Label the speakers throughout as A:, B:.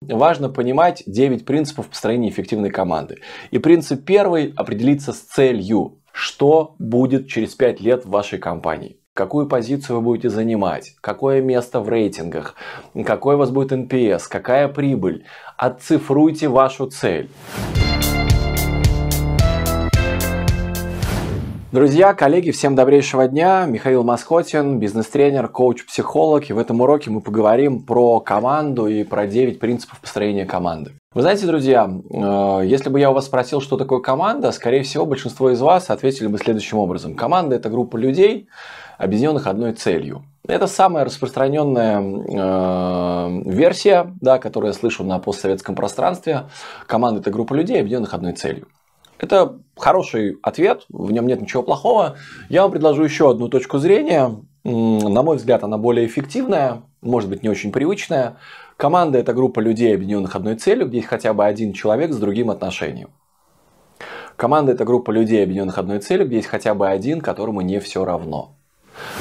A: Важно понимать 9 принципов построения эффективной команды. И принцип первый – определиться с целью. Что будет через 5 лет в вашей компании? какую позицию вы будете занимать, какое место в рейтингах, какой у вас будет NPS, какая прибыль. Отцифруйте вашу цель. Друзья, коллеги, всем добрейшего дня. Михаил Маскотин, бизнес-тренер, коуч-психолог. И в этом уроке мы поговорим про команду и про 9 принципов построения команды. Вы знаете, друзья, э, если бы я у вас спросил, что такое команда, скорее всего, большинство из вас ответили бы следующим образом. Команда – это группа людей, объединенных одной целью. Это самая распространенная э, версия, да, которую я слышу на постсоветском пространстве. Команда – это группа людей, объединенных одной целью. Это хороший ответ, в нем нет ничего плохого. Я вам предложу еще одну точку зрения. На мой взгляд, она более эффективная, может быть, не очень привычная. Команда – это группа людей, объединенных одной целью, где есть хотя бы один человек с другим отношением. Команда – это группа людей, объединенных одной целью, где есть хотя бы один, которому не все равно.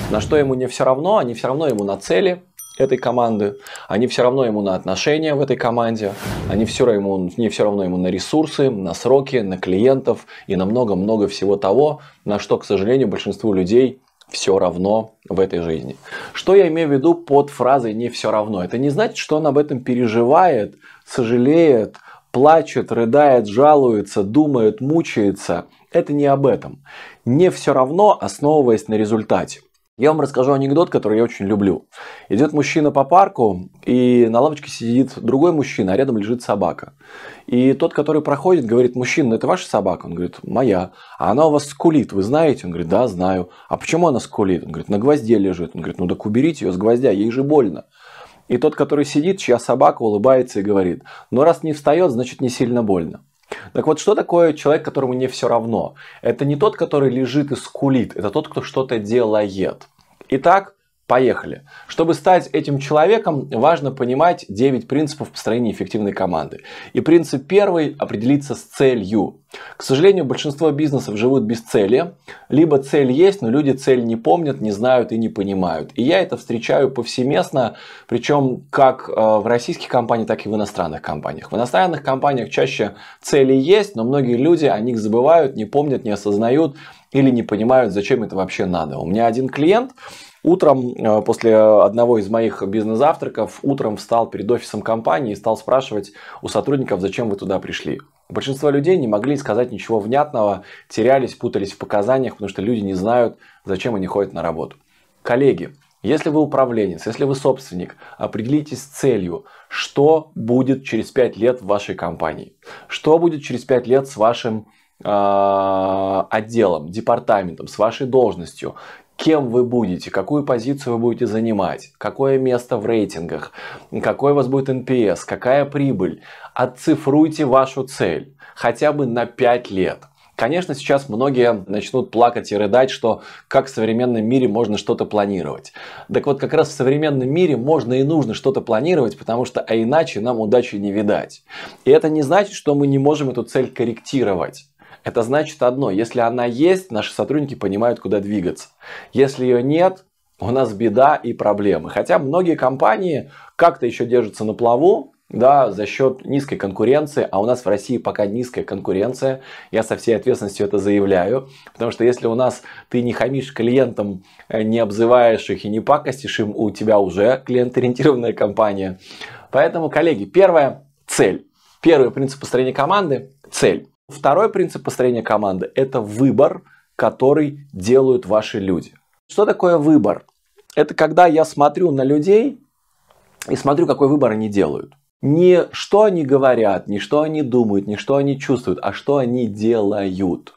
A: На что ему не все равно, они все равно ему на цели – этой команды, они все равно ему на отношения в этой команде, они все равно ему, не все равно ему на ресурсы, на сроки, на клиентов и на много-много всего того, на что, к сожалению, большинству людей все равно в этой жизни. Что я имею в виду под фразой не все равно? Это не значит, что он об этом переживает, сожалеет, плачет, рыдает, жалуется, думает, мучается. Это не об этом. Не все равно, основываясь на результате. Я вам расскажу анекдот, который я очень люблю. Идет мужчина по парку, и на лавочке сидит другой мужчина, а рядом лежит собака. И тот, который проходит, говорит, мужчина, это ваша собака? Он говорит, моя. А она у вас скулит, вы знаете? Он говорит, да, знаю. А почему она скулит? Он говорит, на гвозде лежит. Он говорит, ну так уберите ее с гвоздя, ей же больно. И тот, который сидит, чья собака улыбается и говорит, "Ну раз не встает, значит не сильно больно. Так вот, что такое человек, которому не все равно? Это не тот, который лежит и скулит, это тот, кто что-то делает. Итак, Поехали. Чтобы стать этим человеком, важно понимать 9 принципов построения эффективной команды. И принцип первый – определиться с целью. К сожалению, большинство бизнесов живут без цели. Либо цель есть, но люди цель не помнят, не знают и не понимают. И я это встречаю повсеместно, причем как э, в российских компаниях, так и в иностранных компаниях. В иностранных компаниях чаще цели есть, но многие люди о них забывают, не помнят, не осознают или не понимают, зачем это вообще надо. У меня один клиент, Утром, э, после одного из моих бизнес-завтраков, утром встал перед офисом компании и стал спрашивать у сотрудников, зачем вы туда пришли. Большинство людей не могли сказать ничего внятного, терялись, путались в показаниях, потому что люди не знают, зачем они ходят на работу. Коллеги, если вы управленец, если вы собственник, определитесь с целью, что будет через 5 лет в вашей компании, что будет через 5 лет с вашим а, отделом, департаментом, с вашей должностью кем вы будете, какую позицию вы будете занимать, какое место в рейтингах, какой у вас будет NPS, какая прибыль. Отцифруйте вашу цель хотя бы на 5 лет. Конечно, сейчас многие начнут плакать и рыдать, что как в современном мире можно что-то планировать. Так вот, как раз в современном мире можно и нужно что-то планировать, потому что а иначе нам удачи не видать. И это не значит, что мы не можем эту цель корректировать. Это значит одно, если она есть, наши сотрудники понимают, куда двигаться. Если ее нет, у нас беда и проблемы. Хотя многие компании как-то еще держатся на плаву, да, за счет низкой конкуренции, а у нас в России пока низкая конкуренция, я со всей ответственностью это заявляю, потому что если у нас ты не хамишь клиентам, э, не обзываешь их и не пакостишь им, у тебя уже клиент-ориентированная компания. Поэтому, коллеги, первая цель. Первый принцип построения команды – цель. Второй принцип построения команды – это выбор, который делают ваши люди. Что такое выбор? Это когда я смотрю на людей и смотрю, какой выбор они делают. Не что они говорят, не что они думают, не что они чувствуют, а что они делают.